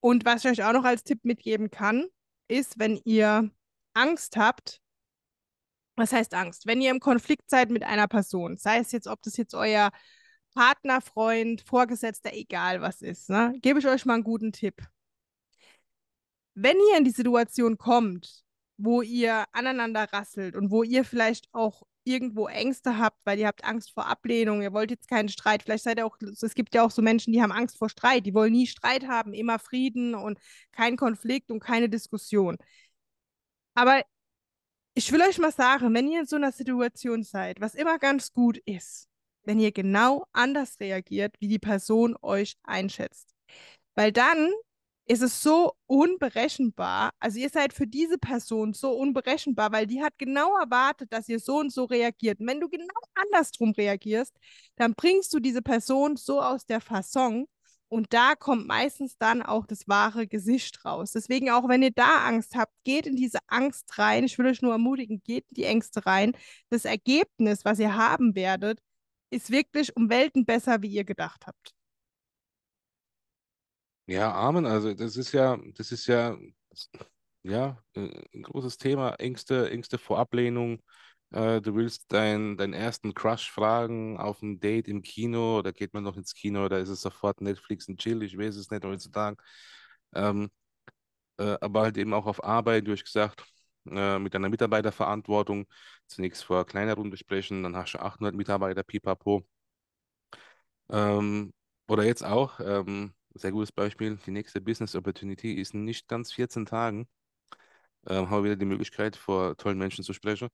Speaker 1: Und was ich euch auch noch als Tipp mitgeben kann, ist, wenn ihr Angst habt, was heißt Angst? Wenn ihr im Konflikt seid mit einer Person, sei es jetzt, ob das jetzt euer Partner, Freund, Vorgesetzter, egal was ist, ne? gebe ich euch mal einen guten Tipp. Wenn ihr in die Situation kommt, wo ihr aneinander rasselt und wo ihr vielleicht auch irgendwo Ängste habt, weil ihr habt Angst vor Ablehnung, ihr wollt jetzt keinen Streit, vielleicht seid ihr auch, es gibt ja auch so Menschen, die haben Angst vor Streit, die wollen nie Streit haben, immer Frieden und keinen Konflikt und keine Diskussion. Aber ich will euch mal sagen, wenn ihr in so einer Situation seid, was immer ganz gut ist, wenn ihr genau anders reagiert, wie die Person euch einschätzt. Weil dann ist es so unberechenbar. Also ihr seid für diese Person so unberechenbar, weil die hat genau erwartet, dass ihr so und so reagiert. Und wenn du genau andersrum reagierst, dann bringst du diese Person so aus der Fasson, und da kommt meistens dann auch das wahre Gesicht raus. Deswegen auch, wenn ihr da Angst habt, geht in diese Angst rein. Ich will euch nur ermutigen, geht in die Ängste rein. Das Ergebnis, was ihr haben werdet, ist wirklich um Welten besser, wie ihr gedacht habt.
Speaker 2: Ja, Amen. Also das ist ja, das ist ja, ja, äh, ein großes Thema. Ängste, Ängste vor Ablehnung, äh, du willst dein, deinen ersten Crush fragen auf ein Date im Kino oder geht man noch ins Kino oder ist es sofort Netflix und Chill? Ich weiß es nicht heutzutage. Ähm, äh, aber halt eben auch auf Arbeit, wie ich gesagt, äh, mit deiner Mitarbeiterverantwortung zunächst vor kleiner Runde sprechen, dann hast du 800 Mitarbeiter, pipapo. Ähm, oder jetzt auch, ähm, sehr gutes Beispiel, die nächste Business Opportunity ist nicht ganz 14 Tagen. Ähm, haben wir wieder die Möglichkeit, vor tollen Menschen zu sprechen.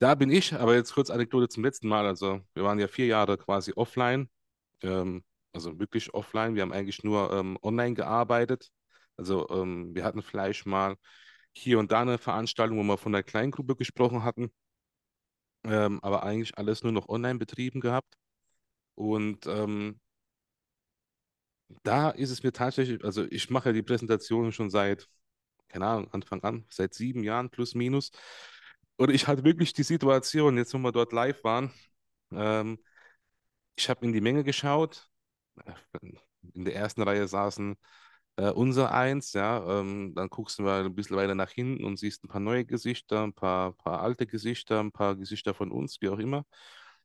Speaker 2: Da bin ich, aber jetzt kurz Anekdote zum letzten Mal. Also, wir waren ja vier Jahre quasi offline, ähm, also wirklich offline. Wir haben eigentlich nur ähm, online gearbeitet. Also, ähm, wir hatten vielleicht mal hier und da eine Veranstaltung, wo wir von der Kleingruppe gesprochen hatten, ähm, aber eigentlich alles nur noch online betrieben gehabt. Und ähm, da ist es mir tatsächlich, also ich mache ja die Präsentation schon seit, keine Ahnung, Anfang an, seit sieben Jahren plus minus. Und ich hatte wirklich die Situation, jetzt wo wir dort live waren, ähm, ich habe in die Menge geschaut. In der ersten Reihe saßen äh, unser Eins, ja. Ähm, dann guckst du mal ein bisschen weiter nach hinten und siehst ein paar neue Gesichter, ein paar, paar alte Gesichter, ein paar Gesichter von uns, wie auch immer.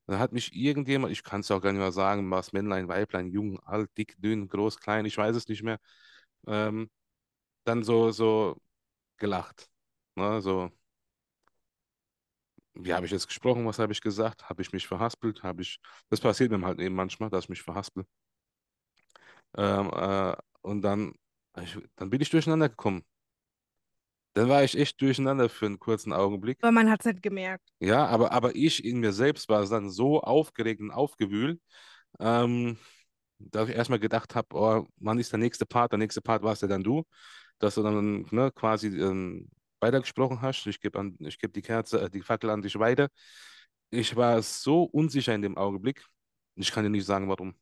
Speaker 2: Dann hat mich irgendjemand, ich kann es auch gar nicht mehr sagen, was Männlein, Weiblein, Jung, Alt, Dick, Dünn, Groß, Klein, ich weiß es nicht mehr, ähm, dann so, so gelacht. Ne? So, wie habe ich jetzt gesprochen, was habe ich gesagt, habe ich mich verhaspelt, habe ich, das passiert mir halt eben manchmal, dass ich mich verhaspel. Ähm, äh, und dann, ich, dann bin ich durcheinander gekommen. Dann war ich echt durcheinander für einen kurzen Augenblick.
Speaker 1: Aber man hat es nicht gemerkt.
Speaker 2: Ja, aber, aber ich in mir selbst war dann so aufgeregt und aufgewühlt, ähm, dass ich erstmal gedacht habe, oh, wann ist der nächste Part? Der nächste Part warst ja dann du, dass du dann ne, quasi ähm, weitergesprochen hast. Ich gebe geb die Kerze, äh, die Fackel an dich weiter. Ich war so unsicher in dem Augenblick. Ich kann dir nicht sagen, warum.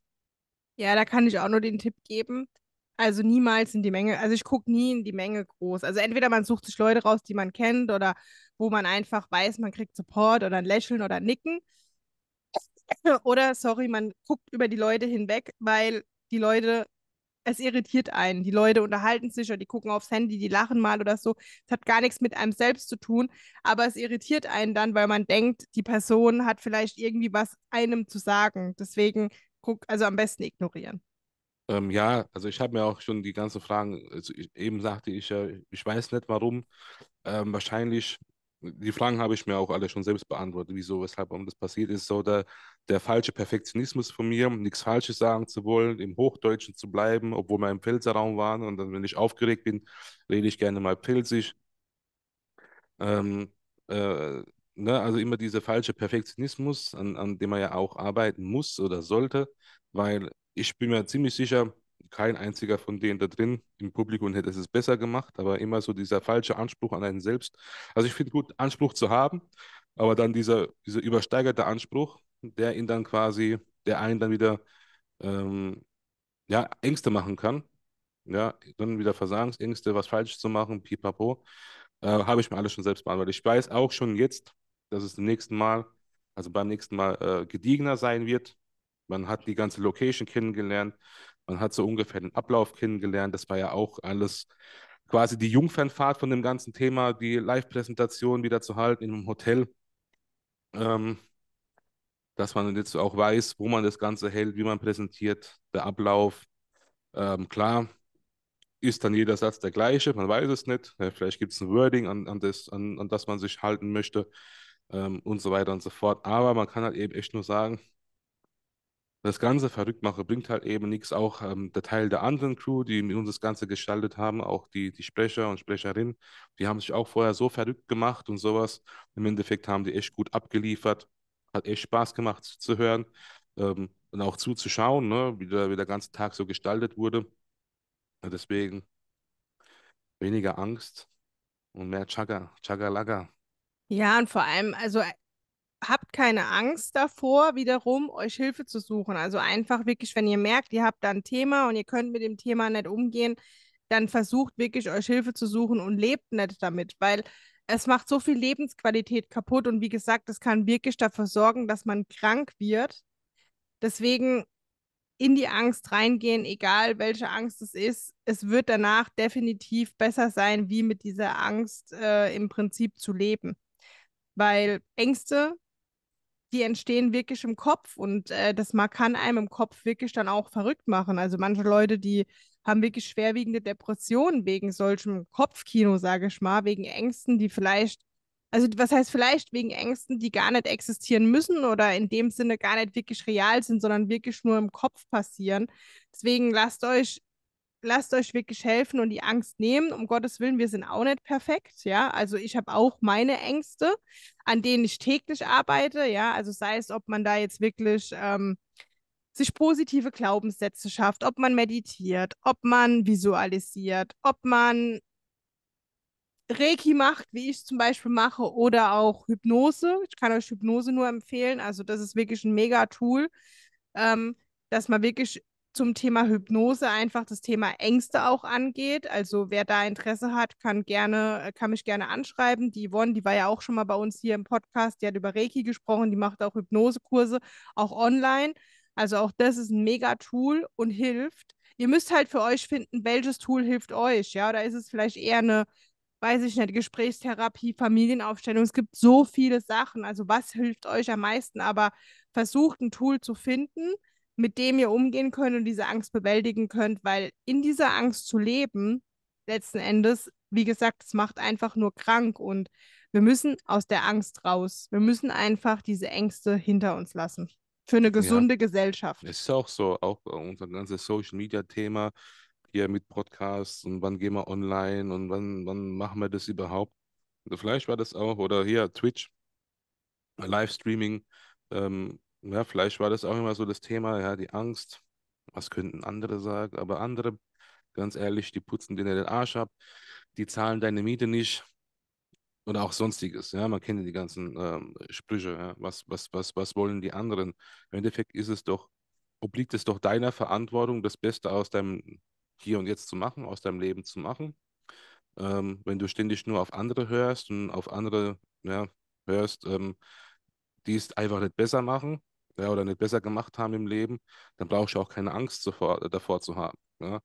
Speaker 1: Ja, da kann ich auch nur den Tipp geben. Also niemals in die Menge, also ich gucke nie in die Menge groß. Also entweder man sucht sich Leute raus, die man kennt oder wo man einfach weiß, man kriegt Support oder ein Lächeln oder ein Nicken. Oder, sorry, man guckt über die Leute hinweg, weil die Leute es irritiert einen. Die Leute unterhalten sich oder die gucken aufs Handy, die lachen mal oder so. Es hat gar nichts mit einem selbst zu tun, aber es irritiert einen dann, weil man denkt, die Person hat vielleicht irgendwie was einem zu sagen. Deswegen guck, also am besten ignorieren.
Speaker 2: Ähm, ja, also ich habe mir auch schon die ganzen Fragen, also ich, eben sagte ich ja, ich weiß nicht warum, ähm, wahrscheinlich die Fragen habe ich mir auch alle schon selbst beantwortet, wieso, weshalb, warum das passiert ist. So der, der falsche Perfektionismus von mir, nichts Falsches sagen zu wollen, im Hochdeutschen zu bleiben, obwohl wir im Pfälzerraum waren. Und dann, wenn ich aufgeregt bin, rede ich gerne mal Pfälzisch. Ähm, äh, ne, also immer dieser falsche Perfektionismus, an, an dem man ja auch arbeiten muss oder sollte, weil ich bin mir ziemlich sicher, kein einziger von denen da drin im Publikum hätte es besser gemacht, aber immer so dieser falsche Anspruch an einen selbst. Also ich finde gut, Anspruch zu haben, aber dann dieser, dieser übersteigerte Anspruch, der ihn dann quasi, der einen dann wieder ähm, ja, Ängste machen kann. Ja, dann wieder Versagensängste, was falsch zu machen, pipapo. Äh, Habe ich mir alles schon selbst beantwortet. Ich weiß auch schon jetzt, dass es im nächsten Mal, also beim nächsten Mal äh, gediegener sein wird. Man hat die ganze Location kennengelernt. Man hat so ungefähr den Ablauf kennengelernt. Das war ja auch alles quasi die Jungfernfahrt von dem ganzen Thema, die Live-Präsentation wieder zu halten in einem Hotel. Ähm, dass man jetzt auch weiß, wo man das Ganze hält, wie man präsentiert, der Ablauf. Ähm, klar, ist dann jeder Satz der gleiche, man weiß es nicht. Vielleicht gibt es ein Wording, an, an, das, an, an das man sich halten möchte ähm, und so weiter und so fort. Aber man kann halt eben echt nur sagen, das ganze verrückt Verrücktmache bringt halt eben nichts. Auch ähm, der Teil der anderen Crew, die mit uns das Ganze gestaltet haben, auch die, die Sprecher und Sprecherinnen, die haben sich auch vorher so verrückt gemacht und sowas. Im Endeffekt haben die echt gut abgeliefert. Hat echt Spaß gemacht zu hören ähm, und auch zuzuschauen, ne, wie, der, wie der ganze Tag so gestaltet wurde. Deswegen weniger Angst und mehr Chagger, Chagger Lager.
Speaker 1: Ja, und vor allem, also habt keine Angst davor, wiederum euch Hilfe zu suchen. Also einfach wirklich, wenn ihr merkt, ihr habt da ein Thema und ihr könnt mit dem Thema nicht umgehen, dann versucht wirklich euch Hilfe zu suchen und lebt nicht damit, weil es macht so viel Lebensqualität kaputt und wie gesagt, es kann wirklich dafür sorgen, dass man krank wird. Deswegen in die Angst reingehen, egal welche Angst es ist, es wird danach definitiv besser sein, wie mit dieser Angst äh, im Prinzip zu leben. Weil Ängste die entstehen wirklich im Kopf und äh, das man kann einem im Kopf wirklich dann auch verrückt machen. Also manche Leute, die haben wirklich schwerwiegende Depressionen wegen solchem Kopfkino, sage ich mal, wegen Ängsten, die vielleicht, also was heißt vielleicht wegen Ängsten, die gar nicht existieren müssen oder in dem Sinne gar nicht wirklich real sind, sondern wirklich nur im Kopf passieren. Deswegen lasst euch lasst euch wirklich helfen und die Angst nehmen. Um Gottes Willen, wir sind auch nicht perfekt, ja. Also ich habe auch meine Ängste, an denen ich täglich arbeite, ja. Also sei es, ob man da jetzt wirklich ähm, sich positive Glaubenssätze schafft, ob man meditiert, ob man visualisiert, ob man Reiki macht, wie ich es zum Beispiel mache, oder auch Hypnose. Ich kann euch Hypnose nur empfehlen. Also das ist wirklich ein Mega-Tool, ähm, dass man wirklich zum Thema Hypnose einfach das Thema Ängste auch angeht. Also wer da Interesse hat, kann gerne, äh, kann mich gerne anschreiben. Die Yvonne, die war ja auch schon mal bei uns hier im Podcast, die hat über Reiki gesprochen, die macht auch Hypnosekurse, auch online. Also auch das ist ein mega Tool und hilft. Ihr müsst halt für euch finden, welches Tool hilft euch, ja, oder ist es vielleicht eher eine weiß ich nicht, Gesprächstherapie, Familienaufstellung. Es gibt so viele Sachen. Also was hilft euch am meisten? Aber versucht ein Tool zu finden, mit dem ihr umgehen könnt und diese Angst bewältigen könnt, weil in dieser Angst zu leben, letzten Endes, wie gesagt, es macht einfach nur krank und wir müssen aus der Angst raus. Wir müssen einfach diese Ängste hinter uns lassen. Für eine gesunde
Speaker 2: ja. Gesellschaft. Ist auch so, auch unser ganzes Social Media Thema hier mit Podcasts und wann gehen wir online und wann, wann machen wir das überhaupt. Also vielleicht war das auch, oder hier Twitch, Livestreaming, ähm, ja, ne, vielleicht war das auch immer so das Thema, ja, die Angst, was könnten andere sagen, aber andere, ganz ehrlich, die putzen dir den Arsch ab, die zahlen deine Miete nicht oder auch sonstiges, ja, man kennt ja die ganzen ähm, Sprüche, ja, was, was, was, was wollen die anderen? Im Endeffekt ist es doch, obliegt es doch deiner Verantwortung, das Beste aus deinem Hier und Jetzt zu machen, aus deinem Leben zu machen. Ähm, wenn du ständig nur auf andere hörst und auf andere ja, hörst, ähm, die es einfach nicht besser machen, ja, oder nicht besser gemacht haben im Leben, dann brauchst du auch keine Angst davor, äh, davor zu haben. Ja.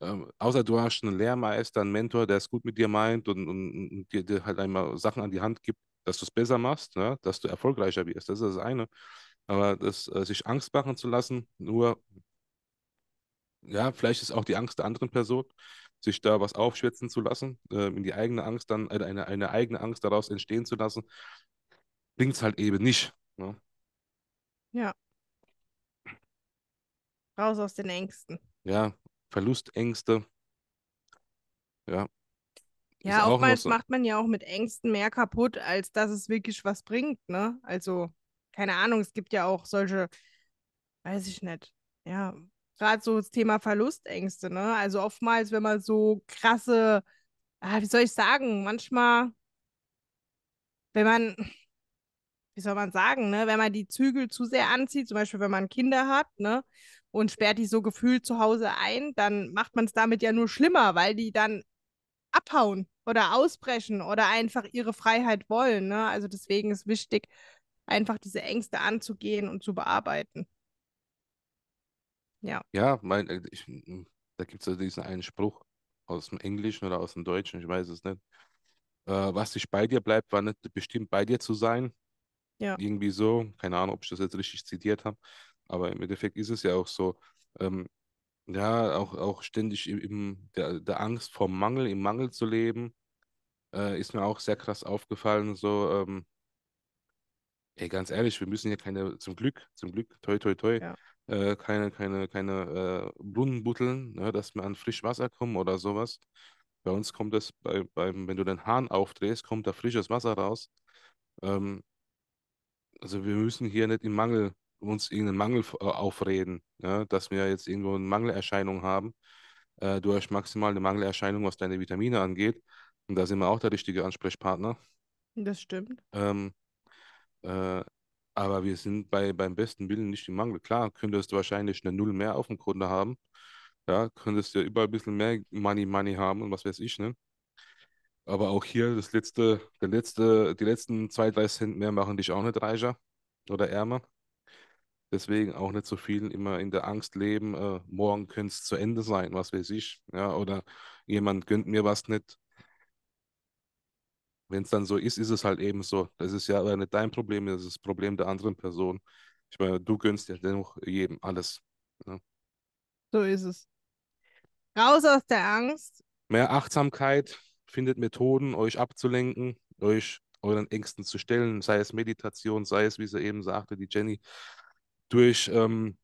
Speaker 2: Ähm, außer du hast einen Lehrmeister, einen Mentor, der es gut mit dir meint und, und, und dir, dir, halt einmal Sachen an die Hand gibt, dass du es besser machst, ja, ne, dass du erfolgreicher wirst. Das ist das eine. Aber das, äh, sich Angst machen zu lassen, nur, ja, vielleicht ist auch die Angst der anderen Person, sich da was aufschwätzen zu lassen, äh, in die eigene Angst dann, äh, eine, eine eigene Angst daraus entstehen zu lassen, bringt es halt eben nicht. Ne?
Speaker 1: Ja. Raus aus den Ängsten.
Speaker 2: Ja, Verlustängste. Ja. Ja, auch oftmals so. macht
Speaker 1: man ja auch mit Ängsten mehr kaputt, als dass es wirklich was bringt, ne? Also, keine Ahnung, es gibt ja auch solche, weiß ich nicht, ja, gerade so das Thema Verlustängste, ne? Also oftmals, wenn man so krasse, ah, wie soll ich sagen, manchmal, wenn man, wie soll man sagen, ne, wenn man die Zügel zu sehr anzieht, zum Beispiel wenn man Kinder hat, ne, und sperrt die so gefühlt zu Hause ein, dann macht man es damit ja nur schlimmer, weil die dann abhauen oder ausbrechen oder einfach ihre Freiheit wollen. Ne? Also deswegen ist wichtig, einfach diese Ängste anzugehen und zu bearbeiten.
Speaker 2: Ja. Ja, mein, äh, ich, hm, da gibt es ja diesen einen Spruch aus dem Englischen oder aus dem Deutschen, ich weiß es nicht. Äh, was nicht bei dir bleibt, war nicht bestimmt bei dir zu sein, ja. Irgendwie so. Keine Ahnung, ob ich das jetzt richtig zitiert habe. Aber im Endeffekt ist es ja auch so. Ähm, ja, auch, auch ständig im, der, der Angst vor Mangel, im Mangel zu leben, äh, ist mir auch sehr krass aufgefallen. So, ähm, ey, ganz ehrlich, wir müssen hier keine, zum Glück, zum Glück, toi, toi, toi, ja. äh, keine, keine, keine äh, Brunnen butteln, ne, dass wir an frisch Wasser kommen oder sowas. Bei uns kommt das, bei, beim, wenn du den Hahn aufdrehst, kommt da frisches Wasser raus. Ähm, also wir müssen hier nicht im Mangel, uns irgendeinen Mangel äh, aufreden, ja, dass wir jetzt irgendwo eine Mangelerscheinung haben. Äh, du hast maximal eine Mangelerscheinung, was deine Vitamine angeht. Und da sind wir auch der richtige Ansprechpartner.
Speaker 1: Das stimmt.
Speaker 2: Ähm, äh, aber wir sind bei, beim besten Willen nicht im Mangel. Klar, könntest du wahrscheinlich eine Null mehr auf dem Konto haben. Ja, könntest du ja überall ein bisschen mehr Money, Money haben und was weiß ich, ne? Aber auch hier das letzte, der letzte, die letzten zwei, drei Cent mehr machen dich auch nicht reicher oder ärmer. Deswegen auch nicht so viel immer in der Angst leben, äh, morgen könnte es zu Ende sein, was weiß ich. Ja, oder jemand gönnt mir was nicht. Wenn es dann so ist, ist es halt eben so. Das ist ja aber nicht dein Problem, das ist das Problem der anderen Person. Ich meine, du gönnst ja dennoch jedem alles. Ja. Ne?
Speaker 1: So ist es. Raus aus der Angst.
Speaker 2: Mehr Achtsamkeit, findet Methoden, euch abzulenken, euch euren Ängsten zu stellen, sei es Meditation, sei es, wie sie eben sagte, die Jenny, durch, ähm,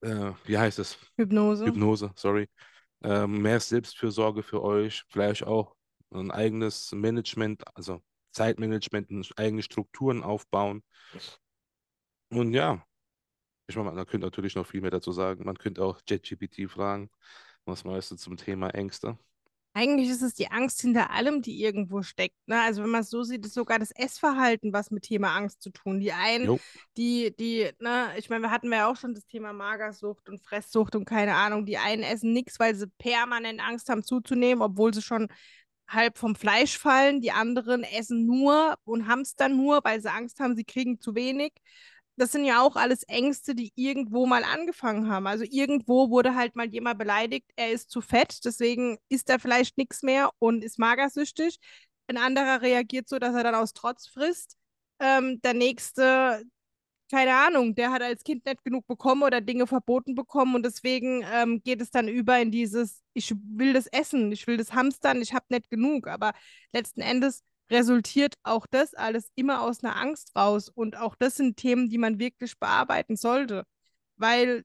Speaker 2: äh, wie heißt es? Hypnose. Hypnose, sorry. Ähm, mehr Selbstfürsorge für euch, vielleicht auch ein eigenes Management, also Zeitmanagement, eigene Strukturen aufbauen. Und ja, ich meine, man könnte natürlich noch viel mehr dazu sagen. Man könnte auch ChatGPT fragen, was meinst du zum Thema Ängste?
Speaker 1: Eigentlich ist es die Angst hinter allem, die irgendwo steckt. Ne? Also wenn man es so sieht, ist sogar das Essverhalten was mit Thema Angst zu tun. Die einen, jo. die, die, ne, ich meine, wir hatten ja auch schon das Thema Magersucht und Fresssucht und keine Ahnung. Die einen essen nichts, weil sie permanent Angst haben zuzunehmen, obwohl sie schon halb vom Fleisch fallen. Die anderen essen nur und haben es dann nur, weil sie Angst haben, sie kriegen zu wenig das sind ja auch alles Ängste, die irgendwo mal angefangen haben. Also irgendwo wurde halt mal jemand beleidigt, er ist zu fett, deswegen isst er vielleicht nichts mehr und ist magersüchtig. Ein anderer reagiert so, dass er dann aus Trotz frisst. Ähm, der nächste, keine Ahnung, der hat als Kind nicht genug bekommen oder Dinge verboten bekommen und deswegen ähm, geht es dann über in dieses, ich will das essen, ich will das hamstern, ich habe nicht genug. Aber letzten Endes resultiert auch das alles immer aus einer Angst raus. Und auch das sind Themen, die man wirklich bearbeiten sollte. Weil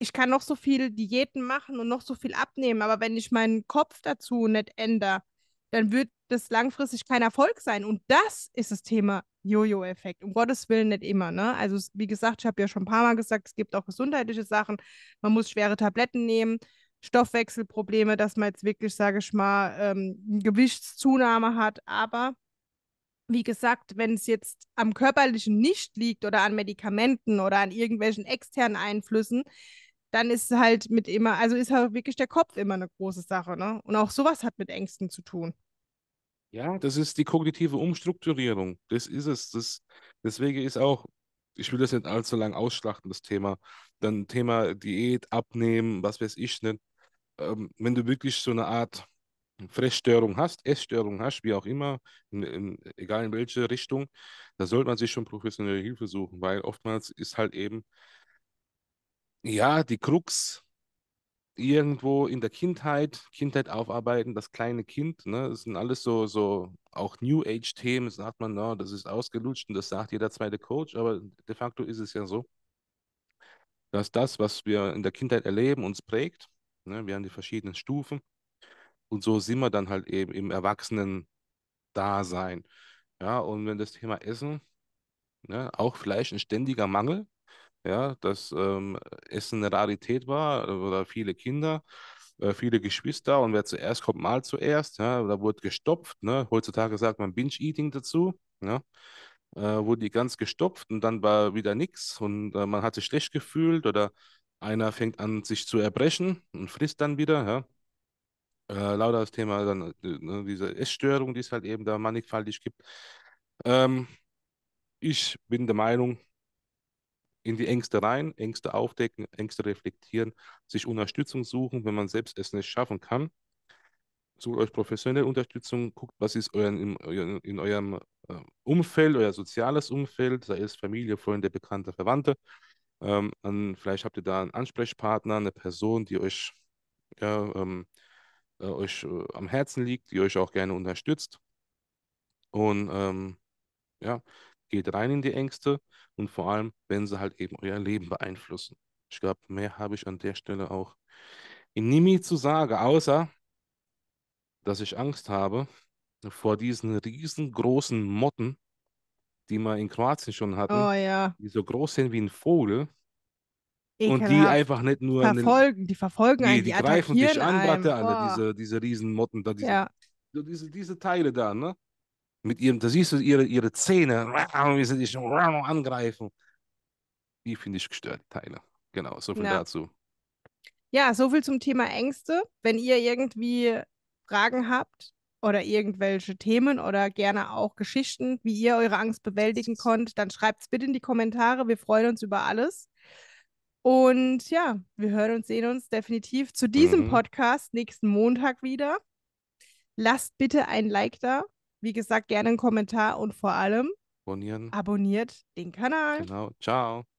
Speaker 1: ich kann noch so viel Diäten machen und noch so viel abnehmen, aber wenn ich meinen Kopf dazu nicht ändere, dann wird das langfristig kein Erfolg sein. Und das ist das Thema Jojo-Effekt. Um Gottes Willen nicht immer. Ne? Also, wie gesagt, ich habe ja schon ein paar Mal gesagt, es gibt auch gesundheitliche Sachen. Man muss schwere Tabletten nehmen. Stoffwechselprobleme, dass man jetzt wirklich, sage ich mal, ähm, Gewichtszunahme hat. Aber wie gesagt, wenn es jetzt am körperlichen nicht liegt oder an Medikamenten oder an irgendwelchen externen Einflüssen, dann ist halt mit immer, also ist halt wirklich der Kopf immer eine große Sache, ne? Und auch sowas hat mit Ängsten zu tun.
Speaker 2: Ja, das ist die kognitive Umstrukturierung. Das ist es. Das, deswegen ist auch, ich will das nicht allzu lang ausschlachten, das Thema. Dann Thema Diät, Abnehmen, was weiß ich nicht ähm, wenn du wirklich so eine Art Fressstörung hast, Essstörung hast, wie auch immer, in, in, egal in welche Richtung, da sollte man sich schon professionelle Hilfe suchen, weil oftmals ist halt eben, ja, die Krux irgendwo in der Kindheit, Kindheit aufarbeiten, das kleine Kind, ne, das sind alles so, so auch New Age-Themen, sagt man, no, das ist ausgelutscht und das sagt jeder zweite Coach, aber de facto ist es ja so, dass das, was wir in der Kindheit erleben, uns prägt Ne? Wir haben die verschiedenen Stufen. Und so sind wir dann halt eben im Erwachsenen-Dasein. Ja, und wenn das Thema Essen, ne, auch Fleisch ein ständiger Mangel, ja, dass ähm, Essen eine Rarität war äh, oder viele Kinder, äh, viele Geschwister und wer zuerst kommt, mal zuerst, ja, da wurde gestopft, ne? heutzutage sagt man Binge-Eating dazu, ja, äh, wurde die ganz gestopft und dann war wieder nichts und äh, man hat sich schlecht gefühlt oder einer fängt an, sich zu erbrechen und frisst dann wieder. Ja. Äh, lauter das Thema dann ne, diese Essstörung, die es halt eben da mannigfaltig gibt. Ähm, ich bin der Meinung, in die Ängste rein, Ängste aufdecken, Ängste reflektieren, sich Unterstützung suchen, wenn man selbst es nicht schaffen kann. Sucht euch professionelle Unterstützung, guckt, was ist euren, in, in eurem äh, Umfeld, euer soziales Umfeld, sei es Familie, Freunde, Bekannte, Verwandte. Ähm, an, vielleicht habt ihr da einen Ansprechpartner, eine Person, die euch, ja, ähm, äh, euch äh, am Herzen liegt, die euch auch gerne unterstützt. Und ähm, ja, geht rein in die Ängste und vor allem, wenn sie halt eben euer Leben beeinflussen. Ich glaube, mehr habe ich an der Stelle auch in Nimi zu sagen, außer, dass ich Angst habe vor diesen riesengroßen Motten, die wir in Kroatien schon hatten, oh, ja. die so groß sind wie ein Vogel.
Speaker 1: Ekelhaft. Und die einfach
Speaker 2: nicht nur. Verfolgen,
Speaker 1: einen, die verfolgen einen, die, die greifen dich an, Bratte, alle diese,
Speaker 2: diese Riesenmotten da, diese, ja. diese, diese Teile da, ne? Mit ihrem, da siehst du ihre, ihre Zähne, wie sie dich angreifen. Die finde ich gestört, Teile. Genau, so viel ja. dazu.
Speaker 1: Ja, so viel zum Thema Ängste. Wenn ihr irgendwie Fragen habt, oder irgendwelche Themen oder gerne auch Geschichten, wie ihr eure Angst bewältigen konnt, dann schreibt es bitte in die Kommentare. Wir freuen uns über alles. Und ja, wir hören und sehen uns definitiv zu diesem mhm. Podcast nächsten Montag wieder. Lasst bitte ein Like da. Wie gesagt, gerne einen Kommentar und vor allem abonnieren. Abonniert den Kanal. Genau. Ciao.